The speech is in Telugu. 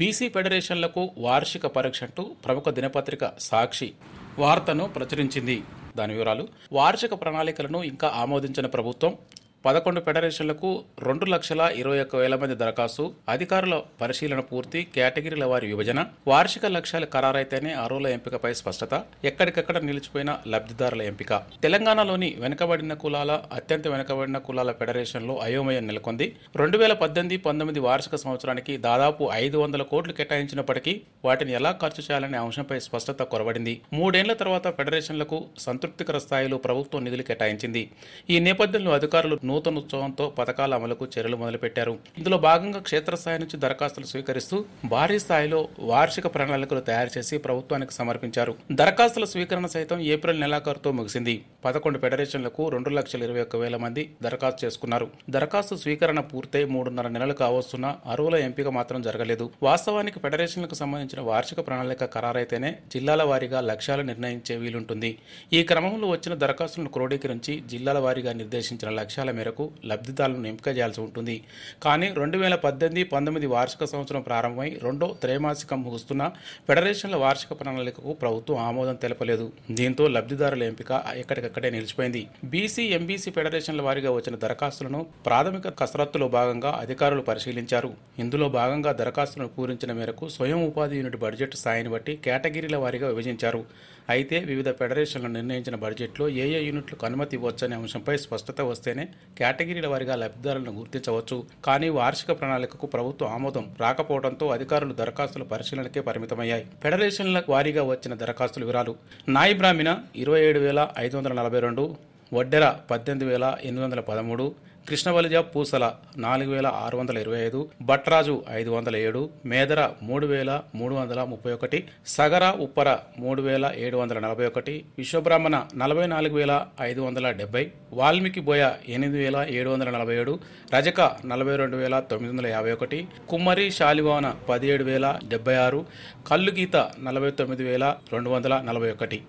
బీసీ ఫెడరేషన్లకు వార్షిక పరీక్ష అంటూ ప్రముఖ దినపత్రిక సాక్షి వార్తను ప్రచురించింది దాని వివరాలు వార్షిక ప్రణాళికలను ఇంకా ఆమోదించిన ప్రభుత్వం పదకొండు ఫెడరేషన్లకు రెండు లక్షల ఇరవై ఒక్క వేల మంది దరఖాస్తు అధికారుల పరిశీలన పూర్తి కేటగిరీల వారి విభజన వార్షిక లక్ష్యాలు ఖరారైతేనే అర్హుల ఎంపికపై స్పష్టత ఎక్కడికక్కడ నిలిచిపోయిన లబ్ధిదారుల ఎంపిక తెలంగాణలోని వెనుకబడిన కులాల అత్యంత వెనుకబడిన కులాల ఫెడరేషన్లో అయోమయం నెలకొంది రెండు వేల పద్దెనిమిది పంతొమ్మిది వార్షిక సంవత్సరానికి దాదాపు ఐదు వందల కోట్లు కేటాయించినప్పటికీ వాటిని ఎలా ఖర్చు చేయాలనే అంశంపై స్పష్టత కొరబడింది మూడేళ్ల తర్వాత ఫెడరేషన్లకు సంతృప్తికర స్థాయిలో ప్రభుత్వం నిధులు కేటాయించింది ఈ నేపథ్యంలో అధికారులు నూతనోత్సవంతో పథకాల అమలుకు చర్యలు మొదలుపెట్టారు ఇందులో భాగంగా క్షేత్రస్థాయి నుంచి దరఖాస్తులు స్వీకరిస్తూ భారీ స్థాయిలో వార్షిక ప్రణాళికలు తయారు చేసి ప్రభుత్వానికి సమర్పించారు దరఖాస్తుల స్వీకరణ సైతం ఏప్రిల్ నెలాఖరుతో ముగిసింది పదకొండు ఫెడరేషన్లకు రెండు లక్షల ఇరవై ఒక్క వేల మంది దరఖాస్తు చేసుకున్నారు దరఖాస్తు స్వీకరణ పూర్తయి మూడున్నర నెలలు కావస్తున్నా అరువుల ఎంపిక మాత్రం జరగలేదు వాస్తవానికి ఫెడరేషన్లకు సంబంధించిన వార్షిక ప్రణాళిక ఖరారైతేనే జిల్లాల వారీగా లక్ష్యాలు నిర్ణయించే వీలుంటుంది ఈ క్రమంలో వచ్చిన దరఖాస్తులను క్రోడీకరించి జిల్లాల వారీగా నిర్దేశించిన లక్ష్యాల మేరకు లబ్ధిదారులను ఎంపిక చేయాల్సి ఉంటుంది కానీ రెండు వేల పద్దెనిమిది పంతొమ్మిది వార్షిక సంవత్సరం ప్రారంభమై రెండో త్రైమాసికం ముగుస్తున్న ఫెడరేషన్ల వార్షిక ప్రణాళికకు ప్రభుత్వం ఆమోదం తెలపలేదు దీంతో లబ్ధిదారుల ఎంపిక ఎక్కడికక్కడే నిలిచిపోయింది బీసీ ఎంబీసీ ఫెడరేషన్ల వారీగా వచ్చిన దరఖాస్తులను ప్రాథమిక కసరత్తులో భాగంగా అధికారులు పరిశీలించారు ఇందులో భాగంగా దరఖాస్తులను పూరించిన మేరకు స్వయం ఉపాధి యూనిట్ బడ్జెట్ స్థాయిని బట్టి కేటగిరీల వారీగా విభజించారు అయితే వివిధ ఫెడరేషన్లు నిర్ణయించిన బడ్జెట్లో ఏ ఏ యూనిట్లకు అనుమతి ఇవ్వచ్చనే అంశంపై స్పష్టత వస్తేనే కేటగిరీల వారిగా లబ్ధిదారులను గుర్తించవచ్చు కానీ వార్షిక ప్రణాళికకు ప్రభుత్వం ఆమోదం రాకపోవడంతో అధికారులు దరఖాస్తుల పరిశీలనకే పరిమితమయ్యాయి ఫెడరేషన్ల వారీగా వచ్చిన దరఖాస్తుల వివరాలు నాయి బ్రాహ్మిణ ఇరవై ఏడు వేల ఐదు వందల నలభై రెండు వడ్డెర పద్దెనిమిది వేల ఎనిమిది వందల పదమూడు కృష్ణవల్లిజ పూసల నాలుగు వేల ఆరు వందల ఇరవై ఐదు భట్రాజు ఐదు వందల ఏడు మేదర మూడు వేల మూడు వందల ముప్పై ఒకటి సగర ఉప్పర మూడు వేల ఏడు వందల నలభై ఒకటి విశ్వబ్రాహ్మణ నలభై నాలుగు వేల ఐదు వందల డెబ్బై వాల్మీకి బోయ ఎనిమిది వేల ఏడు వందల నలభై ఏడు రజక నలభై రెండు వేల తొమ్మిది వందల యాభై ఒకటి కుమ్మరి శాలివాన పదిహేడు వేల డెబ్బై ఆరు కల్లుగీత నలభై తొమ్మిది వేల రెండు వందల నలభై ఒకటి